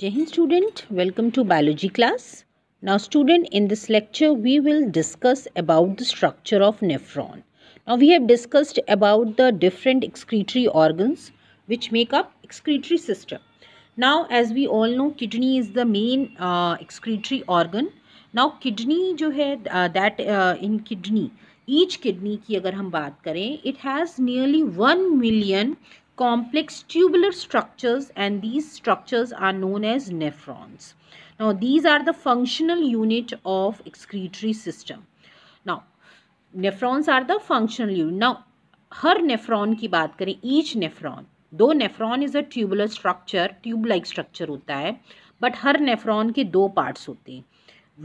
जय हिंद student welcome to biology class now student in this lecture we will discuss about the structure of nephron now we have discussed about the different excretory organs which make up excretory system now as we all know kidney is the main excretory organ now kidney जो है that in kidney each kidney की अगर हम बात करें it has nearly one million complex tubular structures and these structures are known as nephrons. Now, these are the functional unit of excretory system. Now, nephrons are the functional unit. Now, her nephron ki baat kare, each nephron. Though nephron is a tubular structure, tube-like structure hota hai, but her nephron ke do parts hote.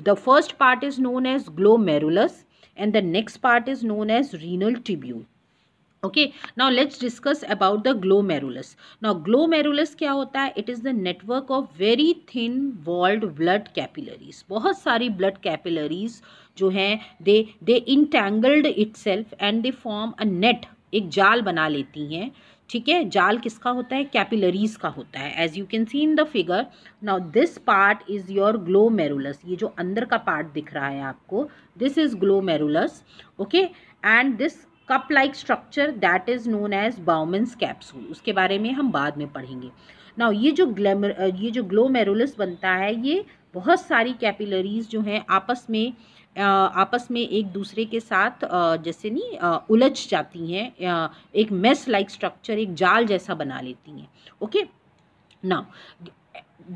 The first part is known as glomerulus and the next part is known as renal tubule. Okay now let's discuss about the glomerulus now glomerulus क्या होता है it is the network of very thin walled blood capillaries बहुत सारी blood capillaries जो हैं they they entangled it and they form a net एक जाल बना लेती हैं ठीक है जाल किसका होता है कैपिलरीज का होता है as you can see in the figure now this part is your glomerulus ये जो अंदर का पार्ट दिख रहा है आपको this is glomerulus okay and this cup like structure that is known as Bowman's capsule उसके बारे में हम बाद में पढ़ेंगे ना ये जो ग्लैमर ये जो ग्लोमेरुलस बनता है ये बहुत सारी कैपिलरीज जो हैं आपस में आपस में एक दूसरे के साथ जैसे नहीं उलझ जाती हैं एक मेस लाइक स्ट्रक्चर एक जाल जैसा बना लेती हैं ओके ना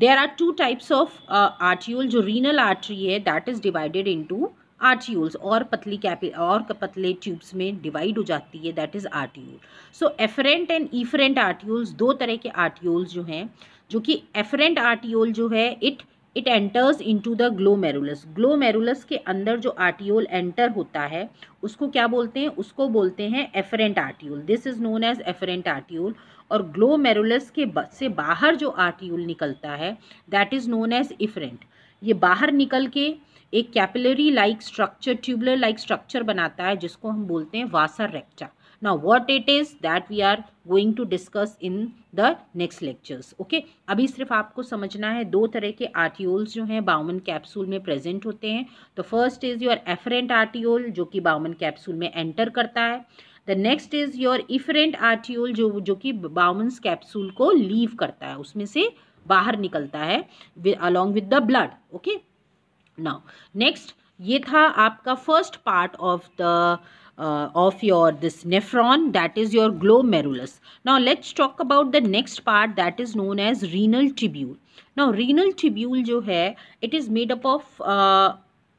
there are two types of arteriole जो रीनल आर्टरी है that is divided into arterioles और पतली कैपी और पतले ट्यूब्स में डिवाइड हो जाती है that is arteriole so afferent and efferent arterioles दो तरह के आर्ट्यूल्स जो हैं जो कि एफरेंट आर्ट्यूल जो है it it enters into the glomerulus glomerulus के अंदर जो आर्टियोल एंटर होता है उसको क्या बोलते हैं उसको बोलते हैं afferent arteriole this is known as afferent arteriole और ग्लोमेरुलस के से बाहर जो आर्टियोल निकलता है that is known as efferent ये बाहर निकल के एक capillary like structure tubular like structure बनाता है जिसको हम बोलते हैं vasa recta now what it is that we are going to discuss in the next lectures okay अभी सिर्फ आपको समझना है दो तरह के आर्टियोल्स जो हैं बाउमन कैप्सूल में प्रेजेंट होते हैं तो first is your afferent arteriole जो कि बाउमन कैप्सूल में एंटर करता है the next is your efferent arteriole जो जो कि बाउमन कैप्सूल को लीव करता है उसमें से बाहर निकलता है along with the blood okay now next ये था आपका first part of the of your this nephron that is your merulus now let's talk about the next part that is known as renal tubule now renal tubule जो है it is made up of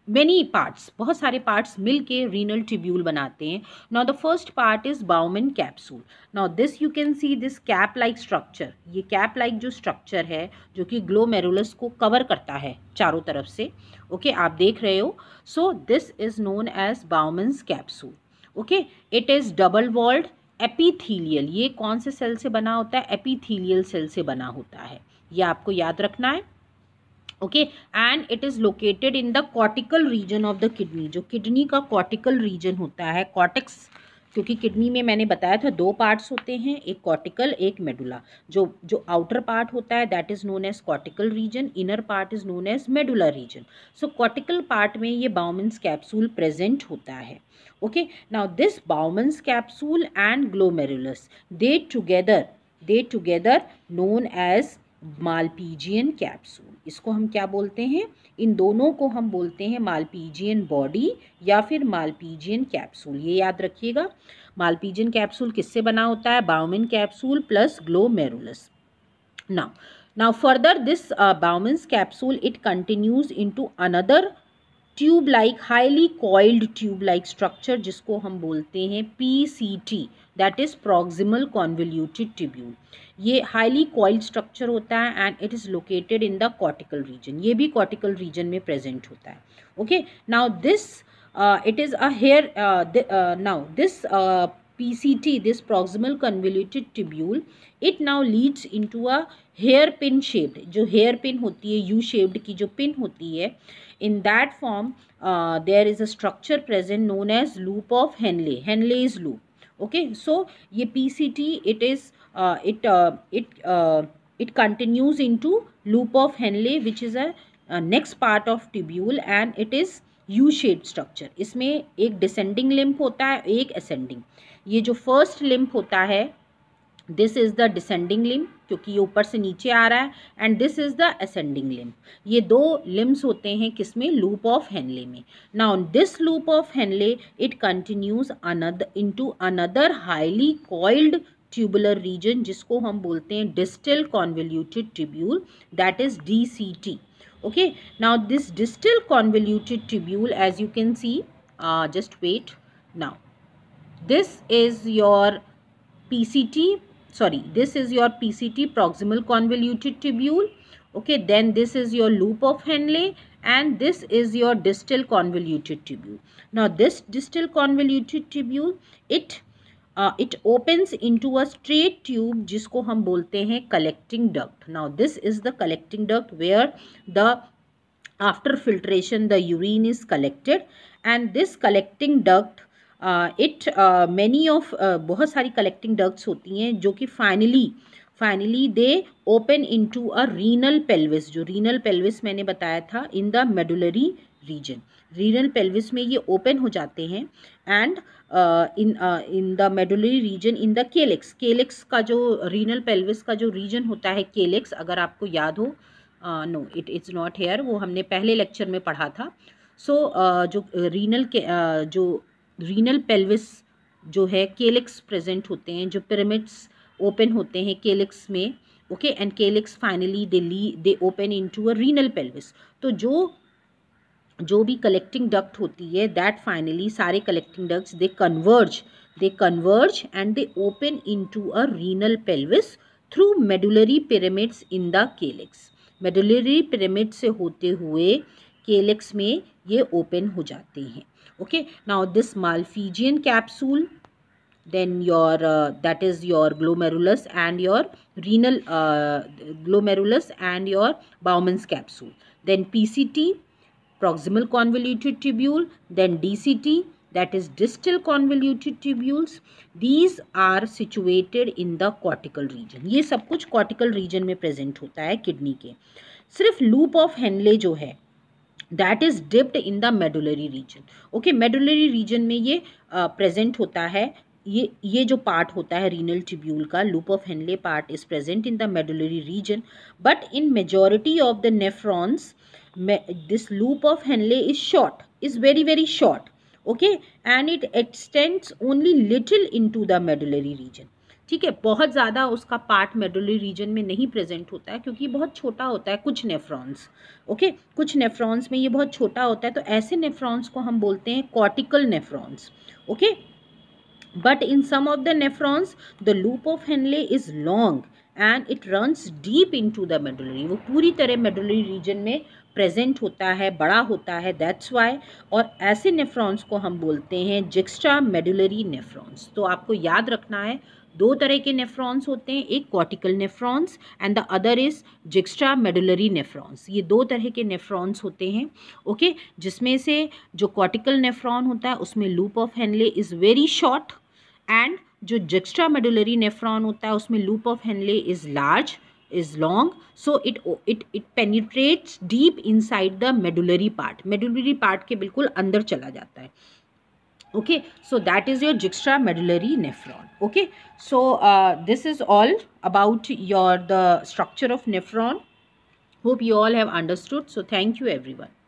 many parts बहुत सारे parts मिल के renal tubule बनाते हैं now the first part is Bowman capsule now this you can see this cap like structure ये cap like जो स्ट्रक्चर है जो कि ग्लोमेरुलस को कवर करता है चारों तरफ से ओके okay, आप देख रहे हो so this is known as Bowman's capsule okay it is double walled epithelial ये कौन से सेल से बना होता है एपीथीलियल सेल से बना होता है ये आपको याद रखना है okay and it is located in the cortical region of the kidney जो किडनी का कॉटिकल रीजन होता है कॉटिक्स क्योंकि किडनी में मैंने बताया था दो पार्ट्स होते हैं एक कॉटिकल एक मेडुला जो जो आउटर पार्ट होता है that is known as cortical region inner part is known as medulla region so cortical part में ये बाउमेंस कैप्सूल प्रेजेंट होता है okay now this Bowman's capsule and glomerulus they together they together known as Malpighian capsule इसको हम क्या बोलते हैं इन दोनों को हम बोलते हैं मालपीजियन बॉडी या फिर मालपीजियन कैप्सूल ये याद रखिएगा मालपीजियन कैप्सूल किससे बना होता है Bowman capsule plus glomerulus now now further this Bowman's capsule it continues into another tube like highly coiled tube like structure जिसको हम बोलते हैं T that is proximal tubule. Tubule ये हाईली कॉइल्ड स्ट्रक्चर होता है and it is located in the cortical region ये भी cortical region में प्रेजेंट होता है okay now this it is a hair now this PCT, this proximal convoluted tubule, it now leads into a hair pin shaped, जो hair pin होती है U shaped की जो pin होती है in that form uh, there is a structure present known as loop of Henle. Henle loop. Okay so ये P C T it is it it it continues into loop of Henle which is a next part of tubule and it is U shape structure इसमें एक descending limp होता है एक ascending ये जो first limb होता है this is the descending limb क्योंकि ये ऊपर से नीचे आ रहा है and this is the ascending limb ये दो लिम्स होते हैं किसमें लूप ऑफ हेनले में ना on this loop of Henle it continues another to another highly coiled tubular region जिसको हम बोलते हैं distal convoluted tubule that is D C T okay now this distal convoluted tubule as you can see just wait now this is your P C T sorry this is your PCT proximal convoluted tubule okay then this is your loop of Henle and this is your distal convoluted tubule now this distal convoluted tubule it uh, it opens into a straight tube jisko hum bolte hain collecting duct now this is the collecting duct where the after filtration the urine is collected and this collecting duct uh, it many of बहुत सारी collecting ducts होती हैं जो कि finally finally they open into a renal pelvis जो renal pelvis मैंने बताया था in the medullary region renal pelvis में ये ओपन हो जाते हैं and in in the medullary region in the calyx calyx का जो रीनल पेल्विस का जो रीजन होता है केलेक्स अगर आपको याद हो no it is not here वो हमने पहले लेक्चर में पढ़ा था सो so, uh, जो रीनल के uh, जो रीनल पेल्विस जो है केलिक्स प्रेजेंट होते हैं जो पिरामिड्स ओपन होते हैं केलिक्स में okay and calyx finally they ली they open into a renal pelvis तो जो जो भी कलेक्टिंग डक्ट होती है दैट फाइनली सारे collecting ducts they converge they converge and they open into a renal pelvis through medullary pyramids in the calyx medullary pyramid से होते हुए केलिक्स में ये ओपन हो जाते हैं okay now this malphigian capsule then your uh, that is your glomerulus and your renal uh, glomerulus and your Bowman's capsule then PCT proximal convoluted tubule then DCT that is distal convoluted tubules these are situated in the cortical region ye sab kuch cortical region mein present hota hai kidney ke sirf loop of Henle jo hai that is dipped in the medullary region okay medullary region में ये present uh, होता है ये ये जो part होता है renal tubule का loop of Henle part is present in the medullary region but in majority of the nephrons this loop of Henle is short is very very short okay and it extends only little into the medullary region ठीक है बहुत ज़्यादा उसका part medullary region में नहीं present होता है क्योंकि बहुत छोटा होता है कुछ नेफ्रॉन्स ओके कुछ नेफ्रॉन्स में ये बहुत छोटा होता है तो ऐसे नेफ्रॉन्स को हम बोलते हैं cortical nephrons okay but in some of the nephrons the loop of Henle is long and it runs deep into the medullary वो पूरी तरह मेडुलरी रीजन में प्रेजेंट होता है बड़ा होता है दैट्स वाई और ऐसे नेफ्रॉन्स को हम बोलते हैं जिक्स्ट्रा मेडुलरी नेफ्रॉन्स तो आपको याद रखना है दो तरह के नेफ्रॉन्स होते हैं एक cortical nephrons and the other is juxtamedullary nephrons ये दो तरह के नेफ्रॉन्स होते हैं ओके okay? जिसमें से जो कॉर्टिकल नेफ्रॉन होता है उसमें loop of Henle is very short and जो जिक्स्ट्रा मेडुलरी नेफ्रॉन होता है उसमें loop of Henle is large is long so it it it penetrates deep inside the medullary part medullary part के बिल्कुल अंदर चला जाता है okay so that is your medullary nephron okay so uh, this is all about your the structure of nephron hope you all have understood so thank you everyone